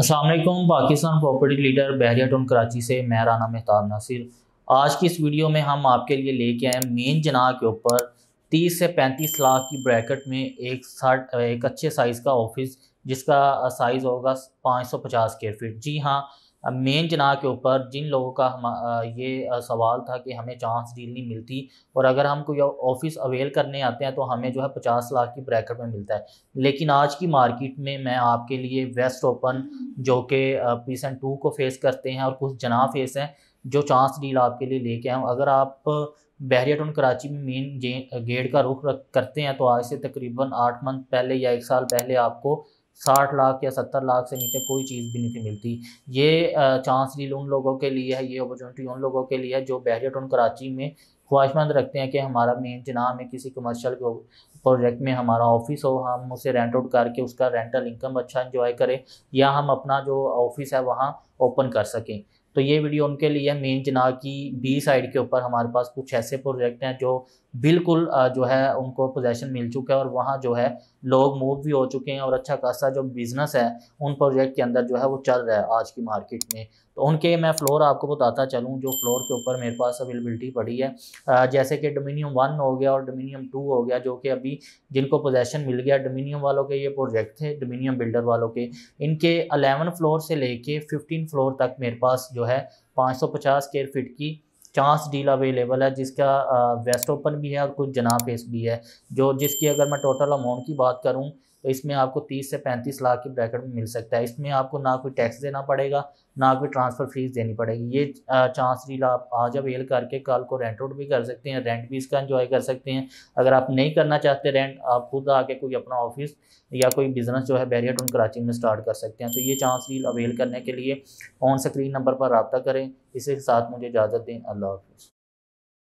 Aslam Pakistan property leader Bahria town Karachi से मैं राना मेहताब नासिर आज की इस वीडियो में हम आपके लिए लेके आए मेन जनाह के ऊपर 30 से 35 लाख की ब्रैकेट में एक साठ एक अच्छे साइज़ का ऑफिस जिसका साइज़ होगा 550 स्क्वायर फीट जी हाँ मेन जना के ऊपर जिन लोगों का हम ये सवाल था कि हमें चांस डील नहीं मिलती और अगर हम कोई ऑफिस अवेल करने आते हैं तो हमें जो है पचास लाख की ब्रैकेट में मिलता है लेकिन आज की मार्केट में मैं आपके लिए वेस्ट ओपन जो कि पीस टू को फेस करते हैं और कुछ जना फेस हैं जो चांस डील आपके लिए लेके आए अगर आप बहरिया टाउन कराची में मेन गेट का रुख करते हैं तो आज से तकरीबन आठ मंथ पहले या एक साल पहले आपको साठ लाख या सत्तर लाख से नीचे कोई चीज़ भी नहीं थी मिलती ये चांस डील उन लोगों के लिए है ये अपॉर्चुनिटी उन लोगों के लिए है जो बहरिया टाउन कराची में ख्वाहिशमंद रखते हैं कि हमारा मेन जना में किसी कमर्शियल प्रोजेक्ट में हमारा ऑफिस हो हम उसे रेंट आउट करके उसका रेंटल इनकम अच्छा इंजॉय करें या हम अपना जो ऑफिस है वहाँ ओपन कर सकें तो ये वीडियो उनके लिए मेन जना की बी साइड के ऊपर हमारे पास कुछ ऐसे प्रोजेक्ट हैं जो बिल्कुल जो है उनको पोजेशन मिल चुका है और वहाँ जो है लोग मूव भी हो चुके हैं और अच्छा खासा जो बिज़नेस है उन प्रोजेक्ट के अंदर जो है वो चल रहा है आज की मार्केट में तो उनके मैं फ्लोर आपको बताता चलूँ जो फ्लोर के ऊपर मेरे पास अवेलेबिलिटी पड़ी है जैसे कि डोमिनियम वन हो गया और डोमिनियम टू हो गया जो कि अभी जिनको पोजेशन मिल गया डोमिनियम वालों के ये प्रोजेक्ट थे डोमिनियम बिल्डर वालों के इनके अलेवन फ्लोर से लेके फिफ्टीन फ्लोर तक मेरे पास जो है पाँच सौ पचास स्क्वेयर फिट की चांस डील अवेलेबल है जिसका वेस्ट ओपन भी है और कुछ जना पेस भी है जो जिसकी अगर मैं टोटल अमाउंट की बात करूँ तो इसमें आपको तीस से पैंतीस लाख की ब्रैकेट में मिल सकता है इसमें आपको ना कोई टैक्स देना पड़ेगा ना कोई ट्रांसफ़र फीस देनी पड़ेगी ये चांस रील आप आज अवेल करके कल को रेंट आउट भी कर सकते हैं रेंट भी इसका इन्जॉय कर सकते हैं अगर आप नहीं करना चाहते रेंट आप खुद आके कोई अपना ऑफिस या कोई बिज़नेस जो है बैरियर टून कराची में स्टार्ट कर सकते हैं तो ये चांस रील अवेल करने के लिए ऑन स्क्रीन नंबर पर रबता करें इसी के साथ मुझे इजाज़त दें अल्लाह हाफिज़